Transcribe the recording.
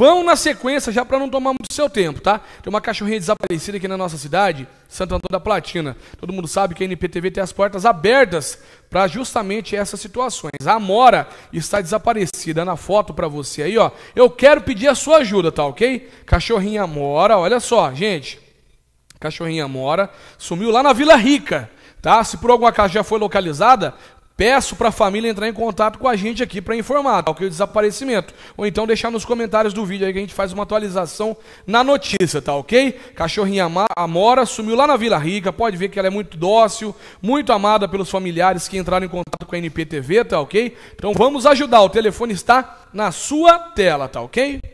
Vão na sequência, já para não tomar muito seu tempo, tá? Tem uma cachorrinha desaparecida aqui na nossa cidade, Santo Antônio da Platina. Todo mundo sabe que a NPTV tem as portas abertas para justamente essas situações. A Amora está desaparecida na foto para você aí, ó. Eu quero pedir a sua ajuda, tá ok? Cachorrinha Amora, olha só, gente. Cachorrinha Amora sumiu lá na Vila Rica tá? Se por algum acaso já foi localizada, Peço para a família entrar em contato com a gente aqui para informar tá o que o desaparecimento, ou então deixar nos comentários do vídeo aí que a gente faz uma atualização na notícia, tá OK? Cachorrinha Amora sumiu lá na Vila Rica, pode ver que ela é muito dócil, muito amada pelos familiares que entraram em contato com a NPTV, tá OK? Então vamos ajudar, o telefone está na sua tela, tá OK?